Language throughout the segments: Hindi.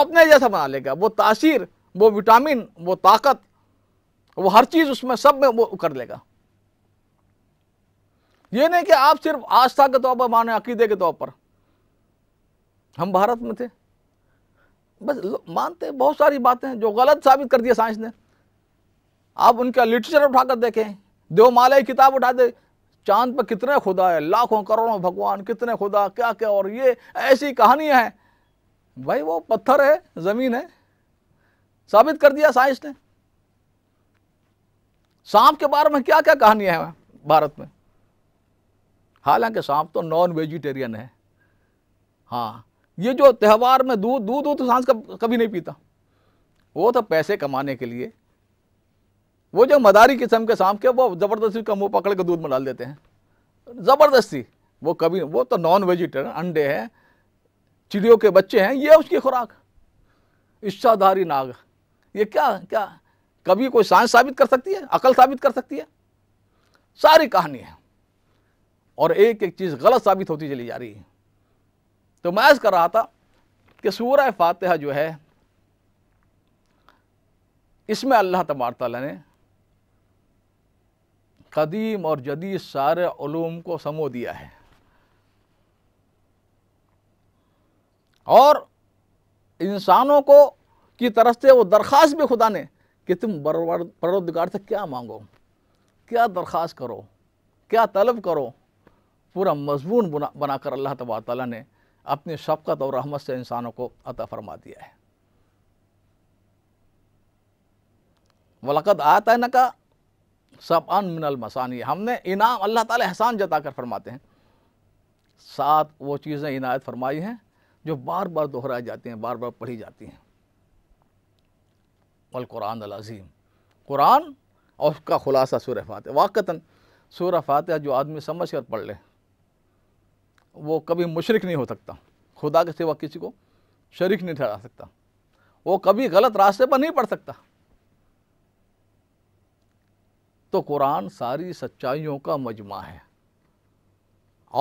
अपने जैसा बना लेगा वो तासीर वो विटामिन वो ताकत वो हर चीज़ उसमें सब में वो कर लेगा ये नहीं कि आप सिर्फ आस्था के तौर पर माने अकीदे के तौर पर हम भारत में थे बस मानते बहुत सारी बातें जो गलत साबित कर दिया साइंस ने आप उनका लिटरेचर उठाकर देखें देवमालय किताब उठा दे चांद पर कितने खुदा है लाखों करोड़ों भगवान कितने खुदा क्या क्या और ये ऐसी कहानियां हैं भाई वो पत्थर है जमीन है साबित कर दिया साइंस ने सांप के बारे में क्या क्या कहानियां हैं भारत में हालांकि सांप तो नॉन वेजिटेरियन है हाँ ये जो त्यौहार में दूध दूध दूध तो सांस सांस कभी नहीं पीता वो तो पैसे कमाने के लिए वो जो मदारी किस्म के सांप के वो ज़बरदस्ती का मुंह पकड़ के दूध में डाल देते हैं ज़बरदस्ती वो कभी वो तो नॉन वेजिटेरियन अंडे हैं चिड़ियों के बच्चे हैं ये उसकी खुराक इच्छाधारी नाग ये क्या क्या कभी कोई साइंस साबित कर सकती है अकल साबित कर सकती है सारी कहानी है और एक एक चीज़ गलत साबित होती चली जा रही है तो मैं कर रहा था कि सूर्य फातह जो है इसमें अल्लाह तबार ने कदीम और जदीद सारे ूम को समो दिया है और इंसानों को की तरफ से वो दरख्वास्त भी खुदा ने कि तुम परवरदगार से क्या मांगो क्या दरख्वास्त करो क्या तलब करो पूरा मजमून बना बनाकर अल्लाह तबा ताली ने अपनी शफकत और रहमत से इंसानों को अता फरमा दिया है वलकद आता है न का सब अन मिनल मसानी हमने इनाम अल्लाह ताला एहसान जता कर फरमाते हैं सात वो चीज़ें इनायत फरमाई हैं जो बार बार दोहराए जाते हैं बार बार पढ़ी जाती हैं वल कुरान अजीम कुरान और उसका खुलासा सूर फातह वाक़ता सूर फातह जो आदमी समझ कर पढ़ ले वो कभी मुशरक नहीं हो सकता खुदा के सिवा किसी को शरीक नहीं ठहरा सकता वो कभी गलत रास्ते पर नहीं पढ़ सकता तो कुरान सारी सच्चाइयों का मजमा है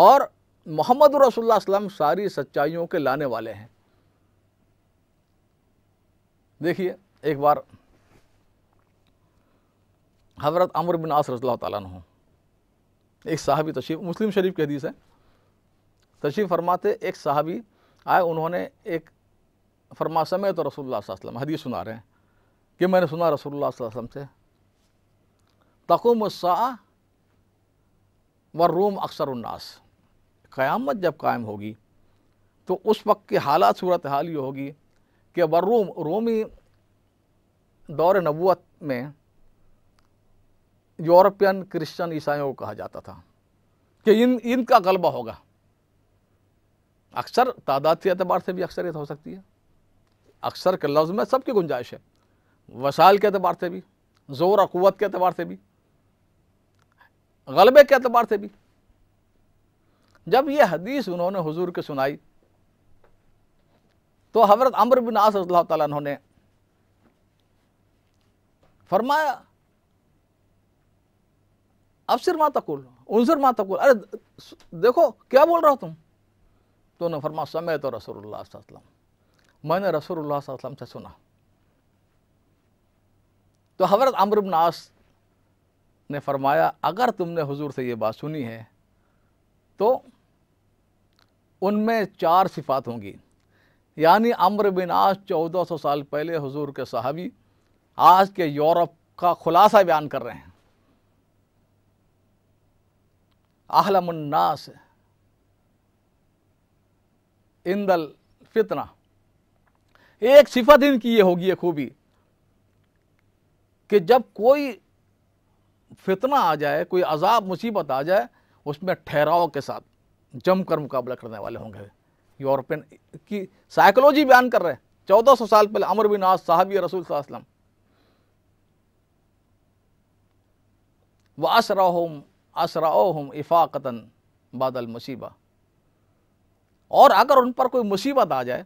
और मोहम्मद रसोल्लाम सारी सच्चाइयों के लाने वाले हैं देखिए एक बार हज़रत अमर बिन आस रज़ी तु एक साहबी तशीफ मुस्लिम शरीफ के हदीस है तशीफ फरमाते एक साहबी आए उन्होंने एक फरमा समय तो रसोल हदीस सुना रहे हैं कि मैंने सुना रसोल्ला से तकुम सा व रूम अक्सर उन्नास क़यामत जब कायम होगी तो उस वक्त की हालात सूरत हाल ये होगी कि वरूम रोमी दौर नबूत में यूरोपियन क्रिश्चियन ईसाइयों को कहा जाता था कि इन इनका गलबा होगा अक्सर तादाद के अतबार से भी अक्सरियत हो सकती है अक्सर के लफ्ज़ में सबकी गुंजाइश है वसाइल के अतबार से भी ज़ोर और क़वत के अतबार से भी गलबे के अतबार से भी जब ये हदीस उन्होंने हुजूर के सुनाई तो हजरत अमर बिन आस रज़ी ने फरमाया अफसर मा तकुल उनसर मा तकुल अरे देखो क्या बोल रहा हो तुम तो उन्होंने फरमा समय तो रसूलुल्लाह वसल्लम मैंने रसूलुल्लाह वसल्लम से सुना तो हजरत अमर बिन आस ने फरमाया अगर तुमने हुजूर से ये बात सुनी है तो उनमें चार सिफात होंगी यानी अम्र बिन आज चौदह सौ साल पहले हुजूर के सहाबी आज के यूरोप का खुलासा बयान कर रहे हैं आहलमन्नास इंदल फितना एक सिफत इनकी ये होगी है खूबी कि जब कोई फितना आ जाए कोई अजाब मुसीबत आ जाए उसमें ठहराव के साथ जमकर मुकाबला करने वाले होंगे यूरोपियन की साइकोलॉजी बयान कर रहे हैं चौदह सौ साल पहले अमर बिन आज साहबी रसूल वसलम व असराहम होम इफ़ाक़ता बादल मुसीबा और अगर उन पर कोई मुसीबत आ जाए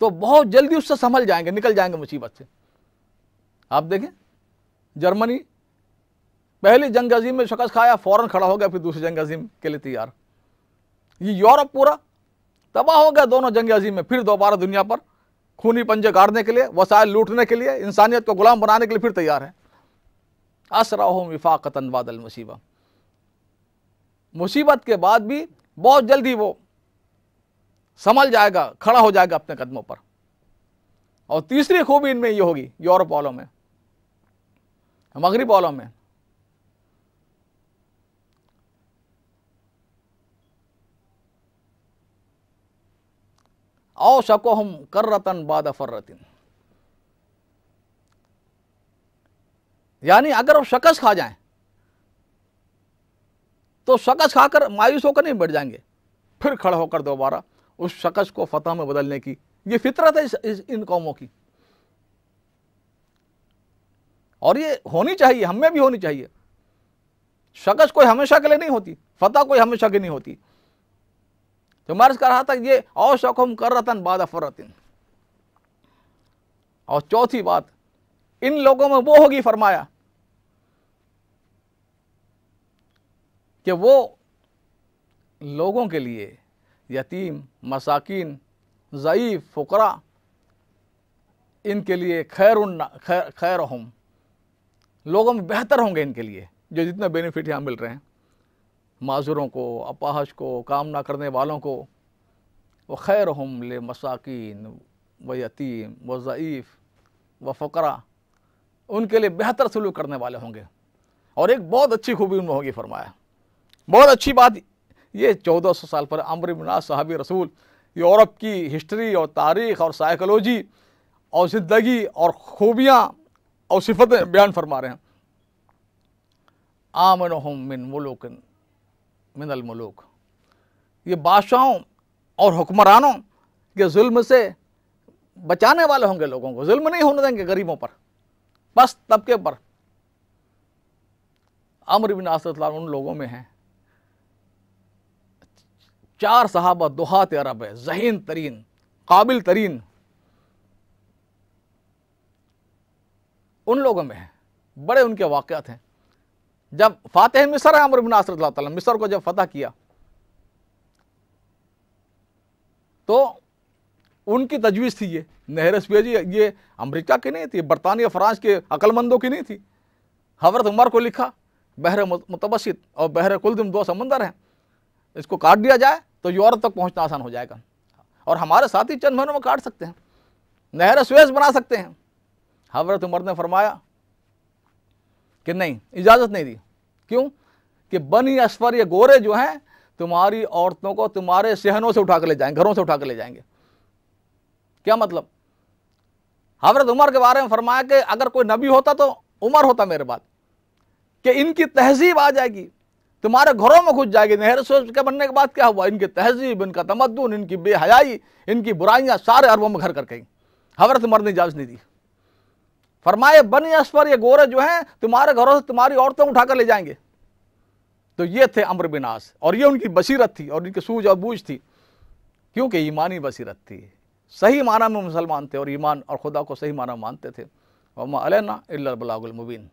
तो बहुत जल्दी उससे संभल जाएंगे निकल जाएंगे मुसीबत से आप देखें जर्मनी पहली जंग अजीम में शकस खाया फ़ौरन खड़ा हो गया फिर दूसरी जंग अजीम के लिए तैयार ये यूरोप पूरा तबाह हो गया दोनों जंग अजीम में फिर दोबारा दुनिया पर खूनी पंजे गाड़ने के लिए वसायल लूटने के लिए इंसानियत को गुलाम बनाने के लिए फिर तैयार है हो विफाकतन बादल मुसीबत मुसीबत के बाद भी बहुत जल्दी वो संभल जाएगा खड़ा हो जाएगा अपने कदमों पर और तीसरी खूबी इनमें ये होगी यूरोप वालों में मगरब वालों में औ शकोहम कर्रतन बाद फर्रतिन यानी अगर वो शकस खा जाएं तो शकस खाकर मायूस होकर नहीं बैठ जाएंगे फिर खड़ा होकर दोबारा उस शकस को फतह में बदलने की ये फितरत है इस, इस, इन कौमों की और ये होनी चाहिए हमें भी होनी चाहिए शकस कोई हमेशा के लिए नहीं होती फतह कोई हमेशा की नहीं होती तो मर्ज कर रहा था ये हम कर रतन बाद अफरतिन और चौथी बात इन लोगों में वो होगी फरमाया कि वो लोगों के लिए यतीम मसाकिन ज़यीफ़ फ़करा इनके लिए खैर खैर खैर हम लोगों में बेहतर होंगे इनके लिए जो जितने बेनिफिट यहाँ मिल रहे हैं माजुरों को अपाहज को काम ना करने वालों को व खैर हम ले मसाकिन व यतीम व ज़ीफ़ व फ़करा उनके लिए बेहतर सलूक करने वाले होंगे और एक बहुत अच्छी खूबी उनमें होगी फरमाया बहुत अच्छी बात ये चौदह सौ साल पर अमर मनाज साहबी रसूल यूरोप की हिस्ट्री और तारीख और साइकोलॉजी और ज़िंदगी और खूबियाँ और सिफतें बयान फरमा रहे हैं आमन हम मिन मुलुकन मिनलमलूक ये बादशाहों और हुक्मरानों के जुल्म से बचाने वाले होंगे लोगों को जुल्म नहीं होने देंगे गरीबों पर बस तबके पर अमर बिन असद उन लोगों में हैं चार सहाबा दोहात अरब है जहीन तरीन काबिल तरीन उन लोगों में हैं बड़े उनके वाक़ हैं जब फातह मिसर है अमर बिन आसर मिसर को जब फतह किया तो उनकी तजवीज़ थी ये नहर सुएज ये अमेरिका की नहीं थी बरतानिया फ्रांस के अक्लमंदों की नहीं थी हजरत उमर को लिखा बहर मुतबसित और बहर कुलदम दो समंदर हैं इसको काट दिया जाए तो यूरोप तक पहुंचना आसान हो जाएगा और हमारे साथी चंद महीनों में काट सकते हैं नहर सुएज बना सकते हैं हबरत उमर ने फरमाया कि नहीं इजाज़त नहीं दी क्यों कि बनी अश्वर ये गोरे जो हैं तुम्हारी औरतों को तुम्हारे सहनों से उठा कर ले जाएंगे घरों से उठा कर ले जाएंगे क्या मतलब हजरत उमर के बारे में फरमाया कि अगर कोई नबी होता तो उमर होता मेरे बाद कि इनकी तहजीब आ जाएगी तुम्हारे घरों में घुस जाएगी नहर सोच के बनने के बाद क्या हुआ इनकी तहजीब इनका तमदन इनकी बेहयाई इनकी बुराइयाँ सारे अरबों में घर कर गई हजरत उमर ने इजाज़त नहीं दी फरमाए बन पर ये गोरे जो हैं तुम्हारे घरों से तुम्हारी औरतें उठाकर ले जाएंगे तो ये थे अम्र बिनास और ये उनकी बसीरत थी और इनकी सूझ और बूझ थी क्योंकि ईमानी बसीरत थी सही माना में मुसलमान थे और ईमान और खुदा को सही माना मानते थे वमा अलना इल्लाबलागुलमुबीन